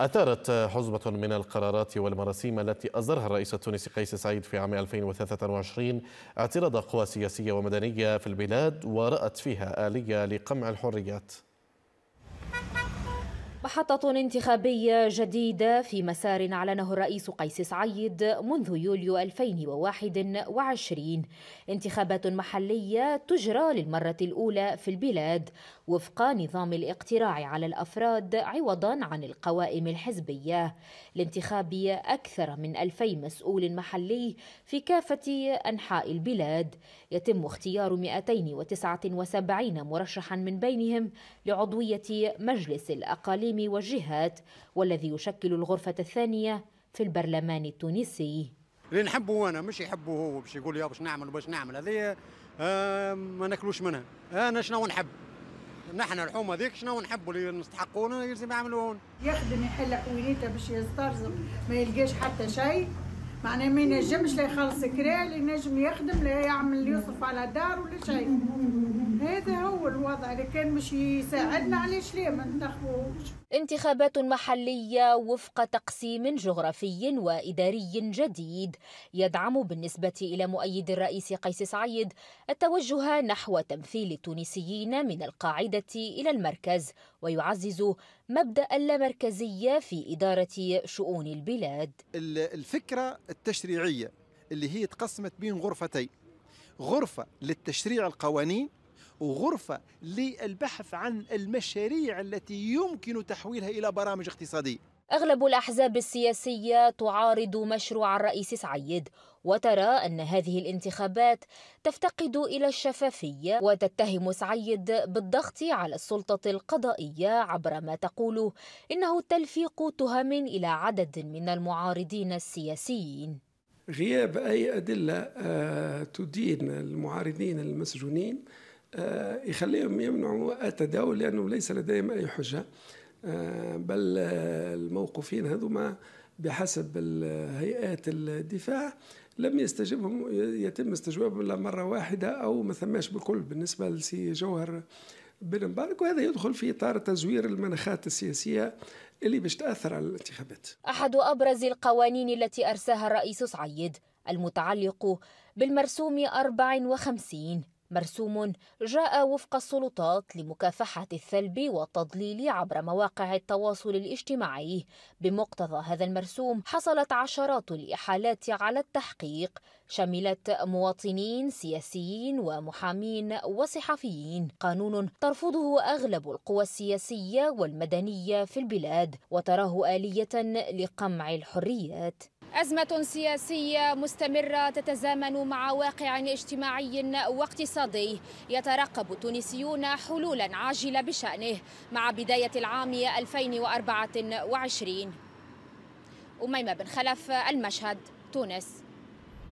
أثارت حزبة من القرارات والمراسيم التي أصدرها الرئيس التونسي قيس سعيد في عام 2023 اعتراض قوى سياسية ومدنية في البلاد ورأت فيها آلية لقمع الحريات محطة انتخابية جديدة في مسار أعلنه الرئيس قيس سعيد منذ يوليو 2021 انتخابات محلية تجرى للمرة الأولى في البلاد وفق نظام الاقتراع على الأفراد عوضا عن القوائم الحزبية لانتخاب أكثر من 2000 مسؤول محلي في كافة أنحاء البلاد يتم اختيار 279 مرشحا من بينهم لعضوية مجلس الأقاليم الحكم والجهات والذي يشكل الغرفة الثانية في البرلمان التونسي اللي نحبه انا مش يحبه هو باش يقول يا باش نعمل وباش نعمل هذه آه ما ناكلوش منها انا شنو نحب نحن الحومه ذيك شنو نحبوا اللي نستحقونا يلزم هون. يخدم يحل حويليته باش يسترزق ما يلقاش حتى شيء معناه ما ينجمش لا يخلص كرا لا ينجم يخدم لا يعمل يصرف على دار ولا شيء الوضع اللي كان مش يساعدنا علاش ليه ما نتنخبوش انتخابات محلية وفق تقسيم جغرافي وإداري جديد يدعم بالنسبة إلى مؤيد الرئيس قيس سعيد التوجه نحو تمثيل التونسيين من القاعدة إلى المركز ويعزز مبدأ اللامركزية في إدارة شؤون البلاد الفكرة التشريعية اللي هي تقسمت بين غرفتين غرفة للتشريع القوانين غرفة للبحث عن المشاريع التي يمكن تحويلها إلى برامج اقتصادية أغلب الأحزاب السياسية تعارض مشروع الرئيس سعيد وترى أن هذه الانتخابات تفتقد إلى الشفافية وتتهم سعيد بالضغط على السلطة القضائية عبر ما تقوله إنه تلفيق تهم إلى عدد من المعارضين السياسيين غياب أي أدلة آه، تدين المعارضين المسجونين آه، يخليهم يمنعوا التداول لانه ليس لديهم أي حجة آه، بل آه، الموقوفين هذوما بحسب هيئات الدفاع لم يستجبهم يتم استجوابهم الا مره واحده او ما ثماش بكل بالنسبه لسي جوهر بن مبارك وهذا يدخل في اطار تزوير المناخات السياسيه اللي باش تاثر على الانتخابات. احد ابرز القوانين التي ارساها الرئيس سعيد المتعلق بالمرسوم 54 مرسوم جاء وفق السلطات لمكافحة الثلب والتضليل عبر مواقع التواصل الاجتماعي بمقتضى هذا المرسوم حصلت عشرات الإحالات على التحقيق شملت مواطنين سياسيين ومحامين وصحفيين قانون ترفضه أغلب القوى السياسية والمدنية في البلاد وتراه آلية لقمع الحريات أزمة سياسية مستمرة تتزامن مع واقع اجتماعي واقتصادي يترقب التونسيون حلولا عاجلة بشأنه مع بداية العام 2024 أميمة بن خلف المشهد تونس